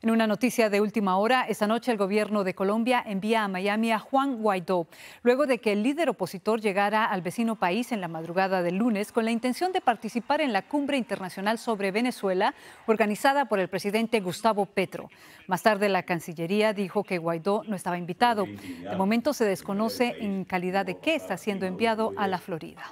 En una noticia de última hora, esta noche el gobierno de Colombia envía a Miami a Juan Guaidó, luego de que el líder opositor llegara al vecino país en la madrugada del lunes con la intención de participar en la cumbre internacional sobre Venezuela organizada por el presidente Gustavo Petro. Más tarde la Cancillería dijo que Guaidó no estaba invitado. De momento se desconoce en calidad de qué está siendo enviado a la Florida.